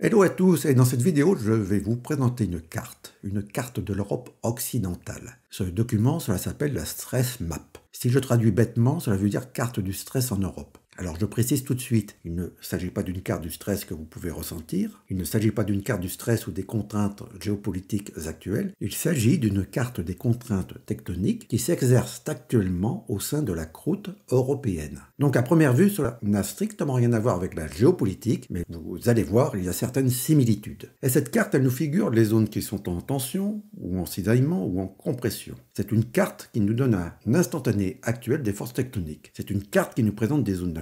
Hello à tous et dans cette vidéo je vais vous présenter une carte, une carte de l'Europe occidentale. Ce document cela s'appelle la Stress Map. Si je traduis bêtement cela veut dire carte du stress en Europe. Alors je précise tout de suite, il ne s'agit pas d'une carte du stress que vous pouvez ressentir, il ne s'agit pas d'une carte du stress ou des contraintes géopolitiques actuelles, il s'agit d'une carte des contraintes tectoniques qui s'exercent actuellement au sein de la croûte européenne. Donc à première vue, cela n'a strictement rien à voir avec la géopolitique, mais vous allez voir, il y a certaines similitudes. Et cette carte, elle nous figure les zones qui sont en tension, ou en cisaillement, ou en compression. C'est une carte qui nous donne un instantané actuel des forces tectoniques. C'est une carte qui nous présente des zones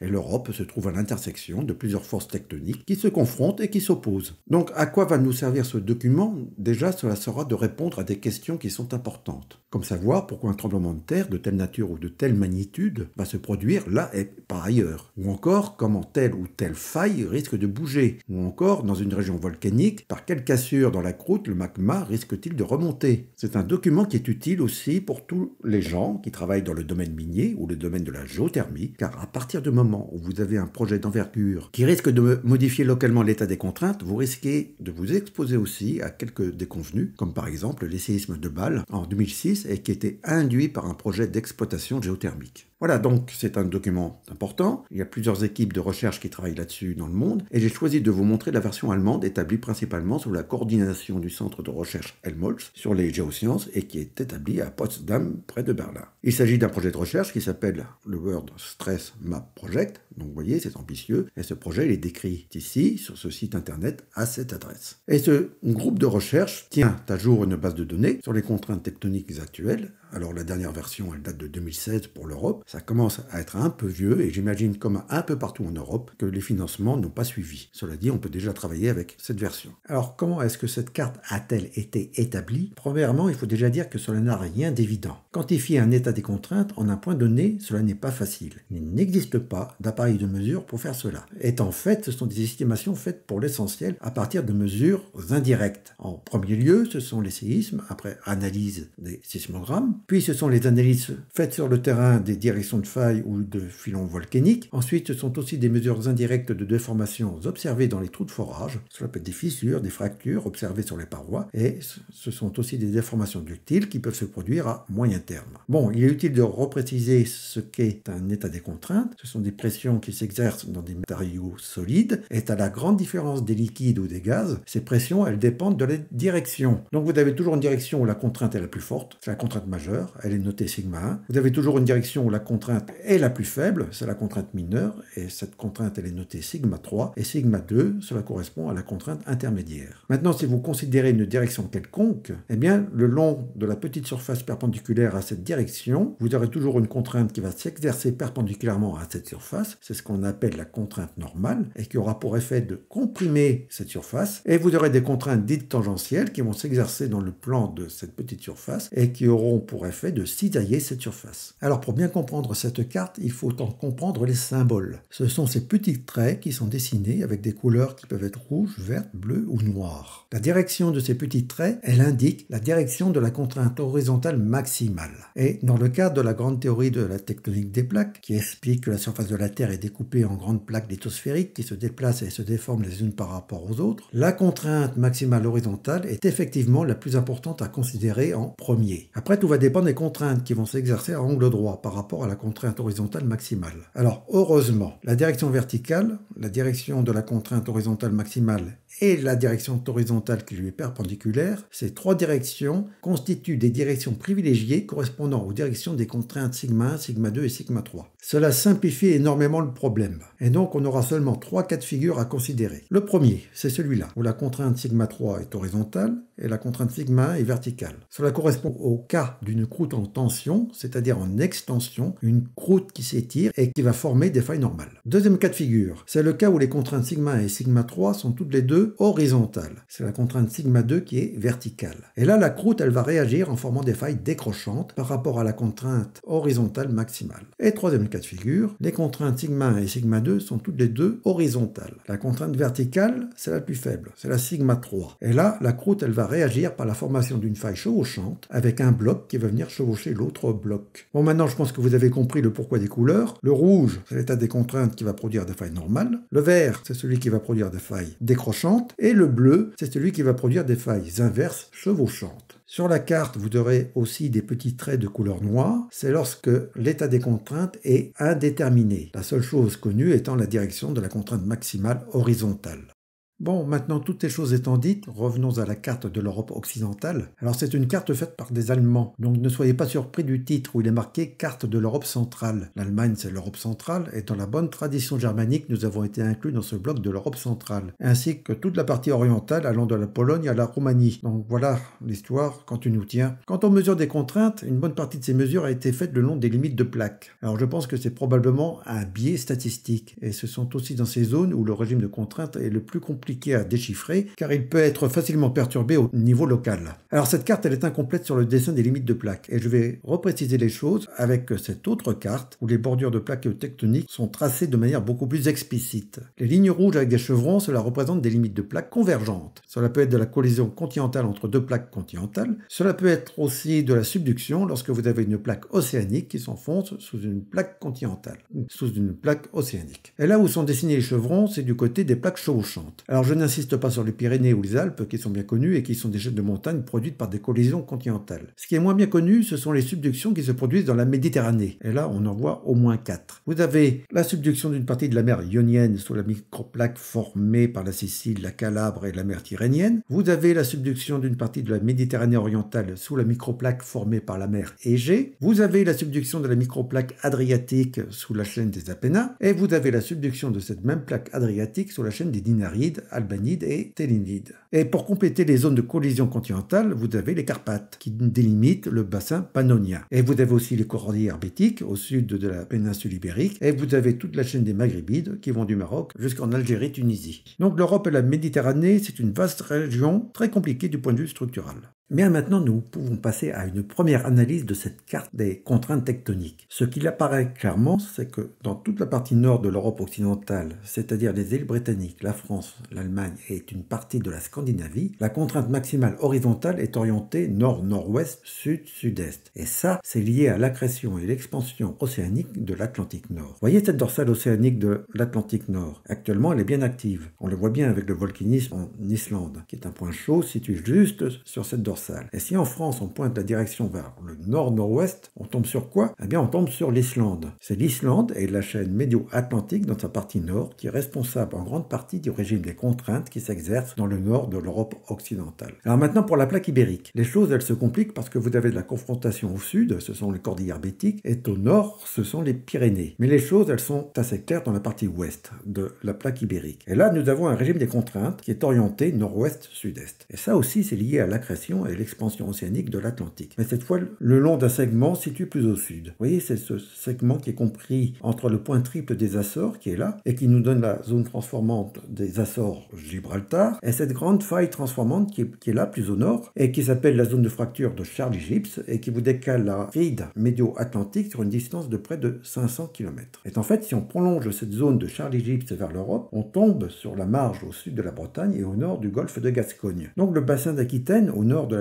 et l'Europe se trouve à l'intersection de plusieurs forces tectoniques qui se confrontent et qui s'opposent. Donc à quoi va nous servir ce document Déjà, cela sera de répondre à des questions qui sont importantes, comme savoir pourquoi un tremblement de terre de telle nature ou de telle magnitude va se produire là et par ailleurs, ou encore comment telle ou telle faille risque de bouger, ou encore dans une région volcanique, par quelle cassure dans la croûte le magma risque-t-il de remonter. C'est un document qui est utile aussi pour tous les gens qui travaillent dans le domaine minier ou le domaine de la géothermie, car à partir à partir du moment où vous avez un projet d'envergure qui risque de modifier localement l'état des contraintes, vous risquez de vous exposer aussi à quelques déconvenus, comme par exemple les séismes de Bâle en 2006 et qui étaient induits par un projet d'exploitation géothermique. Voilà, donc c'est un document important. Il y a plusieurs équipes de recherche qui travaillent là-dessus dans le monde, et j'ai choisi de vous montrer la version allemande établie principalement sous la coordination du centre de recherche Helmholtz sur les géosciences et qui est établie à Potsdam, près de Berlin. Il s'agit d'un projet de recherche qui s'appelle le World Stress Map Project. Donc vous voyez, c'est ambitieux, et ce projet est décrit ici, sur ce site internet, à cette adresse. Et ce groupe de recherche tient à jour une base de données sur les contraintes tectoniques actuelles alors la dernière version, elle date de 2016 pour l'Europe. Ça commence à être un peu vieux et j'imagine comme un peu partout en Europe que les financements n'ont pas suivi. Cela dit, on peut déjà travailler avec cette version. Alors comment est-ce que cette carte a-t-elle été établie Premièrement, il faut déjà dire que cela n'a rien d'évident. Quantifier un état des contraintes en un point donné, cela n'est pas facile. Il n'existe pas d'appareil de mesure pour faire cela. Et en fait, ce sont des estimations faites pour l'essentiel à partir de mesures indirectes. En premier lieu, ce sont les séismes après analyse des sismogrammes puis ce sont les analyses faites sur le terrain des directions de failles ou de filons volcaniques. Ensuite, ce sont aussi des mesures indirectes de déformations observées dans les trous de forage. Cela peut être des fissures, des fractures observées sur les parois. Et ce sont aussi des déformations ductiles qui peuvent se produire à moyen terme. Bon, il est utile de repréciser ce qu'est un état des contraintes. Ce sont des pressions qui s'exercent dans des matériaux solides. Et à la grande différence des liquides ou des gaz, ces pressions, elles dépendent de la direction. Donc vous avez toujours une direction où la contrainte est la plus forte, c'est la contrainte majeure elle est notée sigma 1. Vous avez toujours une direction où la contrainte est la plus faible, c'est la contrainte mineure, et cette contrainte elle est notée sigma 3, et sigma 2, cela correspond à la contrainte intermédiaire. Maintenant, si vous considérez une direction quelconque, eh bien, le long de la petite surface perpendiculaire à cette direction, vous aurez toujours une contrainte qui va s'exercer perpendiculairement à cette surface, c'est ce qu'on appelle la contrainte normale, et qui aura pour effet de comprimer cette surface, et vous aurez des contraintes dites tangentielles qui vont s'exercer dans le plan de cette petite surface, et qui auront pour effet de cisailler cette surface. Alors pour bien comprendre cette carte, il faut en comprendre les symboles. Ce sont ces petits traits qui sont dessinés avec des couleurs qui peuvent être rouge, verte, bleu ou noir. La direction de ces petits traits, elle indique la direction de la contrainte horizontale maximale. Et dans le cadre de la grande théorie de la tectonique des plaques, qui explique que la surface de la Terre est découpée en grandes plaques lithosphériques qui se déplacent et se déforment les unes par rapport aux autres, la contrainte maximale horizontale est effectivement la plus importante à considérer en premier. Après, tout va dépendre dépend des contraintes qui vont s'exercer à angle droit par rapport à la contrainte horizontale maximale. Alors heureusement, la direction verticale, la direction de la contrainte horizontale maximale et la direction horizontale qui lui est perpendiculaire, ces trois directions constituent des directions privilégiées correspondant aux directions des contraintes sigma 1, sigma 2 et sigma 3. Cela simplifie énormément le problème, et donc on aura seulement trois cas de figure à considérer. Le premier, c'est celui-là, où la contrainte sigma 3 est horizontale et la contrainte sigma 1 est verticale. Cela correspond au cas d'une croûte en tension, c'est-à-dire en extension, une croûte qui s'étire et qui va former des failles normales. Deuxième cas de figure, c'est le cas où les contraintes sigma 1 et sigma 3 sont toutes les deux horizontale. C'est la contrainte sigma 2 qui est verticale. Et là, la croûte, elle va réagir en formant des failles décrochantes par rapport à la contrainte horizontale maximale. Et troisième cas de figure, les contraintes sigma 1 et sigma 2 sont toutes les deux horizontales. La contrainte verticale, c'est la plus faible, c'est la sigma 3. Et là, la croûte, elle va réagir par la formation d'une faille chevauchante avec un bloc qui va venir chevaucher l'autre bloc. Bon, maintenant, je pense que vous avez compris le pourquoi des couleurs. Le rouge, c'est l'état des contraintes qui va produire des failles normales. Le vert, c'est celui qui va produire des failles décrochantes et le bleu, c'est celui qui va produire des failles inverses chevauchantes. Sur la carte, vous aurez aussi des petits traits de couleur noire. C'est lorsque l'état des contraintes est indéterminé. La seule chose connue étant la direction de la contrainte maximale horizontale. Bon, maintenant toutes les choses étant dites, revenons à la carte de l'Europe occidentale. Alors c'est une carte faite par des Allemands, donc ne soyez pas surpris du titre où il est marqué Carte de l'Europe centrale. L'Allemagne c'est l'Europe centrale et dans la bonne tradition germanique nous avons été inclus dans ce bloc de l'Europe centrale, ainsi que toute la partie orientale allant de la Pologne à la Roumanie. Donc voilà l'histoire quand tu nous tiens. Quant aux mesures des contraintes, une bonne partie de ces mesures a été faite le long des limites de plaques. Alors je pense que c'est probablement un biais statistique et ce sont aussi dans ces zones où le régime de contraintes est le plus compliqué à déchiffrer car il peut être facilement perturbé au niveau local. Alors cette carte elle est incomplète sur le dessin des limites de plaques et je vais repréciser les choses avec cette autre carte où les bordures de plaques tectoniques sont tracées de manière beaucoup plus explicite. Les lignes rouges avec des chevrons cela représente des limites de plaques convergentes. Cela peut être de la collision continentale entre deux plaques continentales. Cela peut être aussi de la subduction lorsque vous avez une plaque océanique qui s'enfonce sous une plaque continentale, sous une plaque océanique. Et là où sont dessinés les chevrons, c'est du côté des plaques chevauchantes. Alors alors je n'insiste pas sur les Pyrénées ou les Alpes, qui sont bien connues et qui sont des chaînes de montagne produites par des collisions continentales. Ce qui est moins bien connu, ce sont les subductions qui se produisent dans la Méditerranée. Et là, on en voit au moins quatre. Vous avez la subduction d'une partie de la mer Ionienne sous la microplaque formée par la Sicile, la Calabre et la mer Tyrrhénienne. Vous avez la subduction d'une partie de la Méditerranée orientale sous la microplaque formée par la mer Égée. Vous avez la subduction de la microplaque adriatique sous la chaîne des Apennins. Et vous avez la subduction de cette même plaque adriatique sous la chaîne des Dinarides Albanide et Télénide. Et pour compléter les zones de collision continentale, vous avez les Carpates qui délimitent le bassin pannonien. Et vous avez aussi les cordillères herbétiques au sud de la péninsule ibérique. Et vous avez toute la chaîne des Maghrébides qui vont du Maroc jusqu'en Algérie, Tunisie. Donc l'Europe et la Méditerranée, c'est une vaste région très compliquée du point de vue structural. Bien maintenant, nous pouvons passer à une première analyse de cette carte des contraintes tectoniques. Ce qu'il apparaît clairement, c'est que dans toute la partie nord de l'Europe occidentale, c'est-à-dire les îles britanniques, la France, l'Allemagne et une partie de la Scandinavie, la contrainte maximale horizontale est orientée nord-nord-ouest, sud-sud-est. Et ça, c'est lié à l'accrétion et l'expansion océanique de l'Atlantique Nord. Voyez cette dorsale océanique de l'Atlantique Nord. Actuellement, elle est bien active. On le voit bien avec le volcanisme en Islande, qui est un point chaud situé juste sur cette dorsale et si en France on pointe la direction vers le nord-nord-ouest, on tombe sur quoi Eh bien on tombe sur l'Islande. C'est l'Islande et la chaîne médio-atlantique dans sa partie nord qui est responsable en grande partie du régime des contraintes qui s'exerce dans le nord de l'Europe occidentale. Alors maintenant pour la plaque ibérique. Les choses elles se compliquent parce que vous avez de la confrontation au sud, ce sont les cordillères bétiques, et au nord, ce sont les Pyrénées. Mais les choses elles sont assez claires dans la partie ouest de la plaque ibérique. Et là nous avons un régime des contraintes qui est orienté nord-ouest-sud-est. Et ça aussi c'est lié à l'accrétion l'expansion océanique de l'Atlantique. Mais cette fois, le long d'un segment situé plus au sud. Vous voyez, c'est ce segment qui est compris entre le point triple des Açores, qui est là, et qui nous donne la zone transformante des Açores-Gibraltar, et cette grande faille transformante qui est, là plus au nord, et qui s'appelle la zone de fracture de charles Gibbs, et qui vous décale la ride médio-atlantique sur une distance de près de 500 km. Et en fait, si on prolonge cette zone de charles Gibbs vers l'Europe, on tombe sur la marge au sud de la Bretagne et au nord du golfe de Gascogne. Donc le bassin d'Aquitaine, au nord de la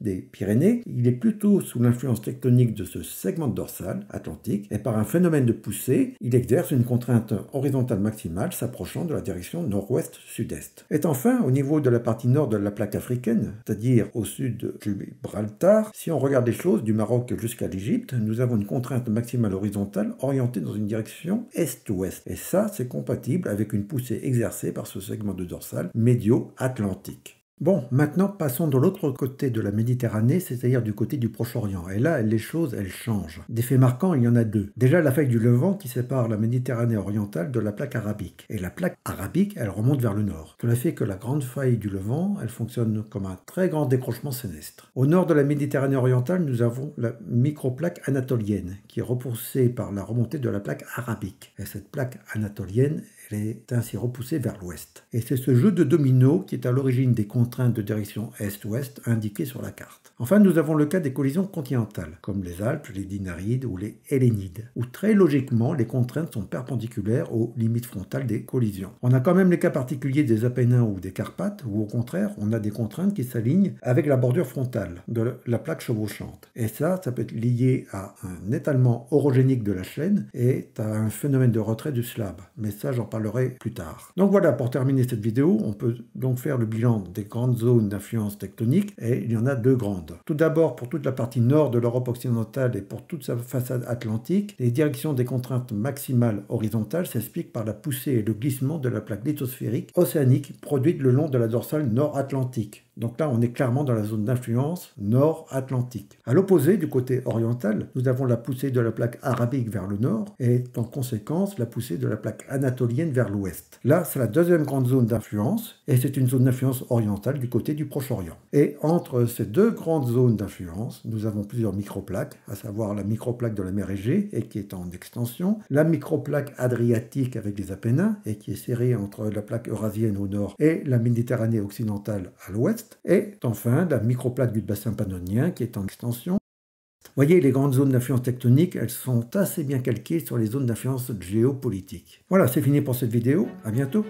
des Pyrénées, il est plutôt sous l'influence tectonique de ce segment dorsal atlantique et par un phénomène de poussée, il exerce une contrainte horizontale maximale s'approchant de la direction nord-ouest-sud-est. Et enfin, au niveau de la partie nord de la plaque africaine, c'est-à-dire au sud du Gibraltar, si on regarde les choses du Maroc jusqu'à l'Égypte, nous avons une contrainte maximale horizontale orientée dans une direction est-ouest. Et ça, c'est compatible avec une poussée exercée par ce segment de dorsale médio-atlantique. Bon, maintenant passons de l'autre côté de la Méditerranée, c'est-à-dire du côté du Proche-Orient. Et là, les choses, elles changent. Des faits marquants, il y en a deux. Déjà, la faille du Levant qui sépare la Méditerranée orientale de la plaque arabique. Et la plaque arabique, elle remonte vers le nord. Cela fait que la grande faille du Levant, elle fonctionne comme un très grand décrochement sénestre. Au nord de la Méditerranée orientale, nous avons la micro-plaque anatolienne, qui est repoussée par la remontée de la plaque arabique. Et cette plaque anatolienne est ainsi repoussé vers l'ouest. Et c'est ce jeu de dominos qui est à l'origine des contraintes de direction est-ouest indiquées sur la carte. Enfin, nous avons le cas des collisions continentales, comme les Alpes, les Dinarides ou les Hélénides, où très logiquement les contraintes sont perpendiculaires aux limites frontales des collisions. On a quand même les cas particuliers des Apennins ou des Carpates, où au contraire, on a des contraintes qui s'alignent avec la bordure frontale de la plaque chevauchante. Et ça, ça peut être lié à un étalement orogénique de la chaîne et à un phénomène de retrait du slab. Mais ça, j'en parle plus tard. Donc voilà, pour terminer cette vidéo, on peut donc faire le bilan des grandes zones d'influence tectonique, et il y en a deux grandes. Tout d'abord, pour toute la partie nord de l'Europe occidentale et pour toute sa façade atlantique, les directions des contraintes maximales horizontales s'expliquent par la poussée et le glissement de la plaque lithosphérique océanique produite le long de la dorsale nord-atlantique. Donc là, on est clairement dans la zone d'influence nord-atlantique. À l'opposé, du côté oriental, nous avons la poussée de la plaque arabique vers le nord et en conséquence la poussée de la plaque anatolienne vers l'ouest. Là, c'est la deuxième grande zone d'influence et c'est une zone d'influence orientale du côté du Proche-Orient. Et entre ces deux grandes zones d'influence, nous avons plusieurs microplaques, à savoir la microplaque de la mer Égée et qui est en extension, la microplaque adriatique avec les Apennins et qui est serrée entre la plaque eurasienne au nord et la Méditerranée occidentale à l'ouest et enfin la microplate du bassin pannonien qui est en extension. Vous voyez, les grandes zones d'influence tectonique, elles sont assez bien calquées sur les zones d'influence géopolitique. Voilà, c'est fini pour cette vidéo. À bientôt.